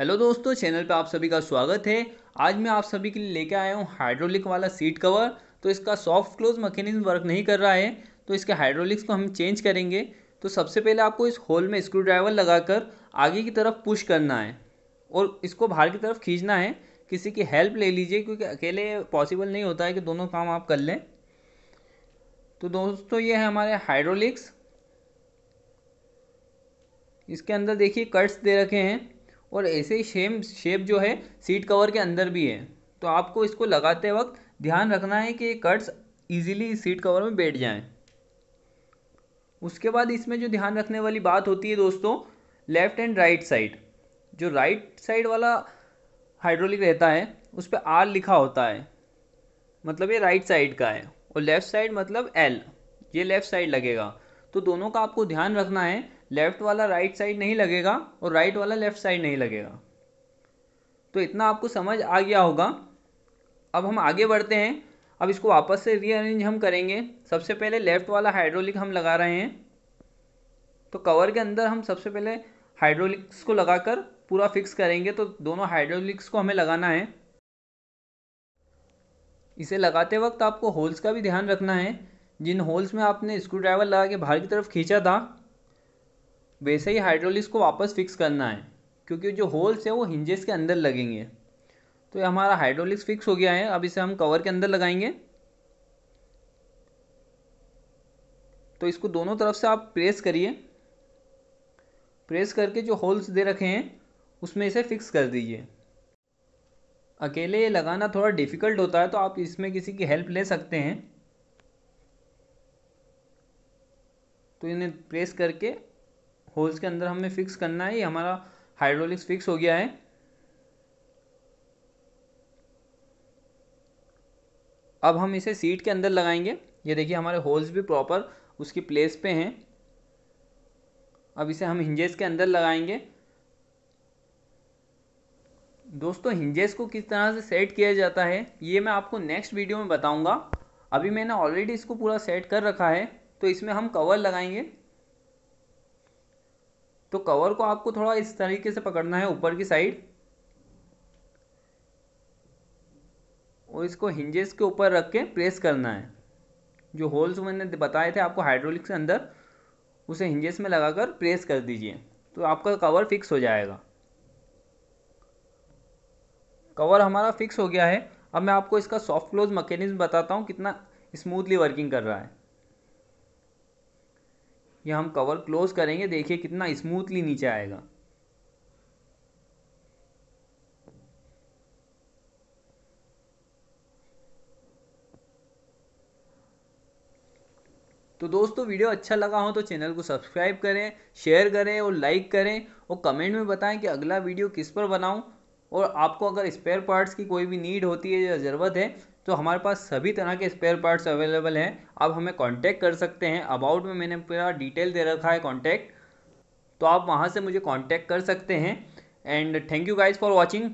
hello दोस्तों channel पे आप सभी का स्वागत है आज मैं आप सभी के लिए लेके आया हूँ हाइड्रोलिक वाला सीट कवर तो इसका सॉफ्ट क्लोज मकैनिज्म वर्क नहीं कर रहा है तो इसके हाइड्रोलिक्स को हम चेंज करेंगे तो सबसे पहले आपको इस होल में स्क्रू ड्राइवर लगाकर आगे की तरफ पुश करना है और इसको बाहर की तरफ खींचना है किसी की हेल्प ले लीजिए क्योंकि अकेले पॉसिबल नहीं होता है कि दोनों काम आप कर लें तो दोस्तों ये है हमारे हाइड्रोलिक्स इसके अंदर देखिए कट्स दे रखे हैं और ऐसे ही सेम शेप जो है सीट कवर के अंदर भी है तो आपको इसको लगाते वक्त ध्यान रखना है कि कट्स ईजिली सीट कवर में बैठ जाएं उसके बाद इसमें जो ध्यान रखने वाली बात होती है दोस्तों लेफ़्ट एंड राइट साइड जो राइट साइड वाला हाइड्रोलिक रहता है उस पर आर लिखा होता है मतलब ये राइट साइड का है और लेफ़्ट साइड मतलब एल ये लेफ़्ट साइड लगेगा तो दोनों का आपको ध्यान रखना है लेफ्ट वाला राइट साइड नहीं लगेगा और राइट वाला लेफ्ट साइड नहीं लगेगा तो इतना आपको समझ आ गया होगा अब हम आगे बढ़ते हैं अब इसको वापस से रीअरेंज हम करेंगे सबसे पहले लेफ़्ट वाला हाइड्रोलिक हम लगा रहे हैं तो कवर के अंदर हम सबसे पहले हाइड्रोलिक्स को लगाकर पूरा फिक्स करेंगे तो दोनों हाइड्रोलिक्स को हमें लगाना है इसे लगाते वक्त आपको होल्स का भी ध्यान रखना है जिन होल्स में आपने स्क्रू ड्राइवर लगा के बाहर की तरफ खींचा था वैसे ही हाइड्रोलिस को वापस फिक्स करना है क्योंकि जो होल्स है वो हिंजेस के अंदर लगेंगे तो ये हमारा हाइड्रोलिक्स फिक्स हो गया है अब इसे हम कवर के अंदर लगाएंगे तो इसको दोनों तरफ से आप प्रेस करिए प्रेस करके जो होल्स दे रखे हैं उसमें इसे फिक्स कर दीजिए अकेले ये लगाना थोड़ा डिफ़िकल्ट होता है तो आप इसमें किसी की हेल्प ले सकते हैं तो इन्हें प्रेस करके होल्स के अंदर हमें फिक्स करना है ये हमारा हाइड्रोलिक्स फिक्स हो गया है अब हम इसे सीट के अंदर लगाएंगे ये देखिए हमारे होल्स भी प्रॉपर उसकी प्लेस पे हैं अब इसे हम हिंजेस के अंदर लगाएंगे दोस्तों हिंजेस को किस तरह से सेट किया जाता है ये मैं आपको नेक्स्ट वीडियो में बताऊंगा अभी मैंने ऑलरेडी इसको पूरा सेट कर रखा है तो इसमें हम कवर लगाएंगे तो कवर को आपको थोड़ा इस तरीके से पकड़ना है ऊपर की साइड और इसको हिंजेस के ऊपर रख के प्रेस करना है जो होल्स मैंने बताए थे आपको हाइड्रोलिक के अंदर उसे हिंजेस में लगाकर प्रेस कर दीजिए तो आपका कवर फिक्स हो जाएगा कवर हमारा फिक्स हो गया है अब मैं आपको इसका सॉफ्ट क्लोज मैकेनिज्म बताता हूँ कितना स्मूथली वर्किंग कर रहा है ये हम कवर क्लोज करेंगे देखिए कितना स्मूथली नीचे आएगा तो दोस्तों वीडियो अच्छा लगा हो तो चैनल को सब्सक्राइब करें शेयर करें और लाइक करें और कमेंट में बताएं कि अगला वीडियो किस पर बनाऊं और आपको अगर स्पेयर पार्ट्स की कोई भी नीड होती है या ज़रूरत है तो हमारे पास सभी तरह के स्पेयर पार्ट्स अवेलेबल हैं आप हमें कांटेक्ट कर सकते हैं अबाउट में मैंने पूरा डिटेल दे रखा है कांटेक्ट तो आप वहाँ से मुझे कांटेक्ट कर सकते हैं and thank you guys for watching